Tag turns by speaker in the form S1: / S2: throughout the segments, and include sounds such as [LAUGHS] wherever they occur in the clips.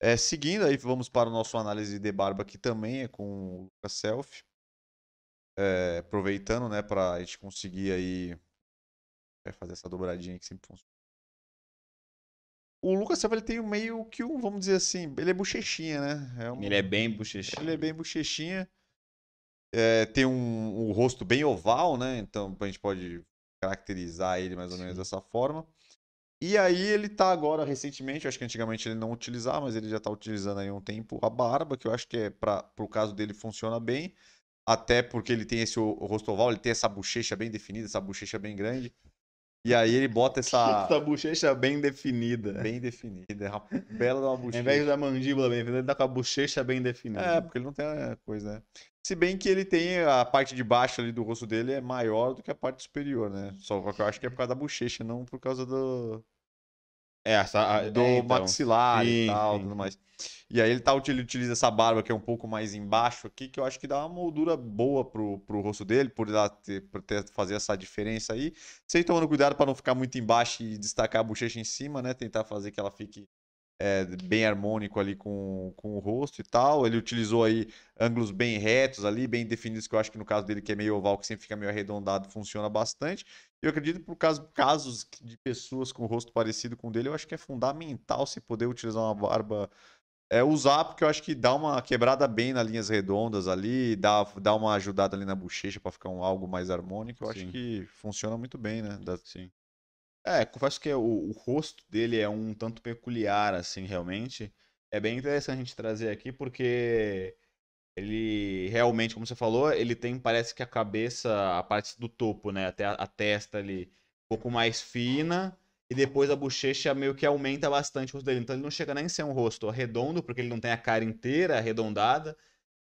S1: É, seguindo, aí vamos para o nosso análise de barba, que também é com o Lucas Self. É, aproveitando, né, para a gente conseguir aí é, fazer essa dobradinha que sempre funciona. O Lucas Self ele tem meio que um, vamos dizer assim, ele é bochechinha, né? É um... Ele é bem bochechinha. Ele é bem bochechinha. É, tem um, um, rosto bem oval, né? Então a gente pode caracterizar ele mais ou menos dessa forma. E aí ele tá agora recentemente, acho que antigamente ele não utilizava, mas ele já tá utilizando aí um tempo a barba, que eu acho que é para pro caso dele funciona bem, até porque ele tem esse o, o rosto oval, ele tem essa bochecha bem definida, essa bochecha bem grande. E aí ele bota essa. [LAUGHS] Essa bochecha bem definida. Bem definida. É uma bela de uma bochecha. Ao invés da mandíbula bem definida, ele tá com a bochecha bem definida. É, porque ele não tem a coisa, né? Se bem que ele tem a parte de baixo ali do rosto dele é maior do que a parte superior, né? Só que eu acho que é por causa da bochecha, não por causa do, é, essa, a, do é, então. maxilar sim, e tal, sim. tudo mais. E aí ele, tá, ele utiliza essa barba que é um pouco mais embaixo aqui, que eu acho que dá uma moldura boa pro, pro rosto dele, por, dar, ter, por ter, fazer essa diferença aí. Sem tomando cuidado para não ficar muito embaixo e destacar a bochecha em cima, né? Tentar fazer que ela fique é, uhum. bem harmônico ali com, com o rosto e tal. Ele utilizou aí ângulos bem uhum. retos ali, bem definidos, que eu acho que no caso dele, que é meio oval, que sempre fica meio arredondado, funciona bastante. E eu acredito por caso, casos de pessoas com o rosto parecido com o dele, eu acho que é fundamental se poder utilizar uma barba. É, usar, porque eu acho que dá uma quebrada bem nas linhas redondas ali, dá, dá uma ajudada ali na bochecha para ficar um, algo mais harmônico. Eu Sim. acho que funciona muito bem, né? Da... Sim. É, confesso que o, o rosto dele é um tanto peculiar, assim, realmente.
S2: É bem interessante a gente trazer aqui, porque ele realmente, como você falou, ele tem, parece que a cabeça, a parte do topo, né? Até a, a testa ali, um pouco mais fina. E depois a bochecha meio que aumenta bastante o rosto dele. Então ele não chega nem a ser um rosto redondo, porque ele não tem a cara inteira arredondada.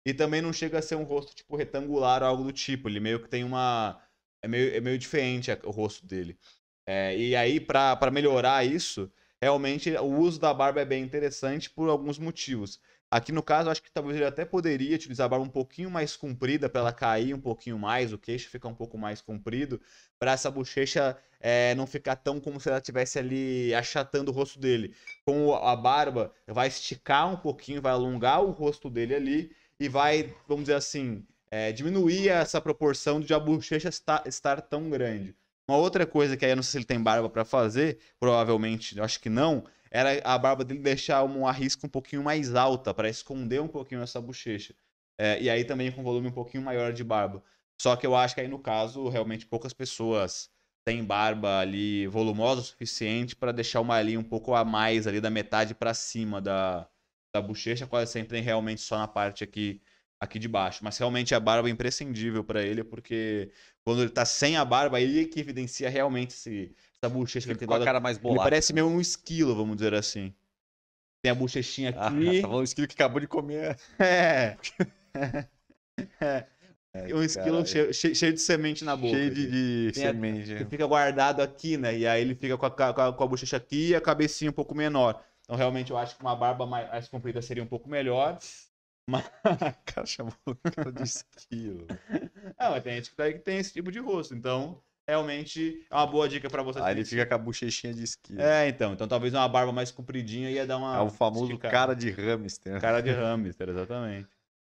S2: E também não chega a ser um rosto, tipo, retangular ou algo do tipo. Ele meio que tem uma. É meio, é meio diferente o rosto dele. É, e aí, para melhorar isso, realmente o uso da barba é bem interessante por alguns motivos. Aqui no caso, acho que talvez ele até poderia utilizar a barba um pouquinho mais comprida para ela cair um pouquinho mais, o queixo ficar um pouco mais comprido, para essa bochecha é, não ficar tão como se ela estivesse ali achatando o rosto dele. Com a barba, vai esticar um pouquinho, vai alongar o rosto dele ali e vai, vamos dizer assim, é, diminuir essa proporção de a bochecha estar, estar tão grande. Uma outra coisa que aí eu não sei se ele tem barba para fazer, provavelmente, eu acho que não, era a barba dele deixar uma arrisco um pouquinho mais alta para esconder um pouquinho essa bochecha. É, e aí também com volume um pouquinho maior de barba. Só que eu acho que aí no caso, realmente poucas pessoas têm barba ali volumosa o suficiente para deixar uma ali um pouco a mais ali da metade para cima da, da bochecha, quase sempre tem realmente só na parte aqui aqui de baixo. Mas realmente a barba é imprescindível para ele, porque quando ele tá sem a barba, ele é que evidencia realmente esse, essa bochecha ele que ele tem. Tá com a cara mais bolada. Ele parece meio um esquilo, vamos dizer assim. Tem a bochechinha ah, aqui. Ah, [LAUGHS] tá falando um esquilo que acabou de comer. É. [LAUGHS] é. É, um esquilo é. cheio, cheio, de semente na boca. Cheio de, de semente. que fica guardado aqui, né? E aí ele fica com a, com a, com a bochecha aqui e a cabecinha um pouco menor. Então, realmente, eu acho que uma barba mais, mais comprida seria um pouco melhor.
S1: Mas... cara chamou de esquilo.
S2: É, mas tem gente tá que tem esse tipo de rosto, então realmente é uma boa dica para você. Aí ele fica com a bochechinha de esquilo. É, então. Então talvez uma barba mais compridinha ia dar uma. É o famoso esticada. cara de hamster. Cara de hamster, exatamente.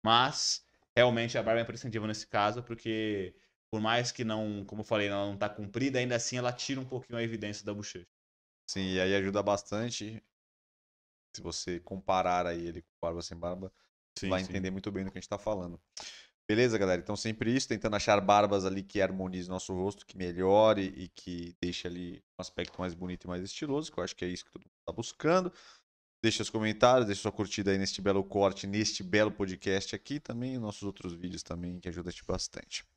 S2: Mas, realmente a barba é imprescindível nesse caso, porque por mais que não, como eu falei, ela não tá comprida, ainda assim ela tira
S1: um pouquinho a evidência da bochecha. Sim, e aí ajuda bastante se você comparar aí ele com barba sem barba sim, vai sim. entender muito bem do que a gente está falando. Beleza, galera? Então, sempre isso, tentando achar barbas ali que harmonize nosso rosto, que melhore e que deixe ali um aspecto mais bonito e mais estiloso, que eu acho que é isso que todo mundo está buscando. Deixe os comentários, deixe sua curtida aí neste belo corte, neste belo podcast aqui também, e nossos outros vídeos também, que ajuda a gente bastante.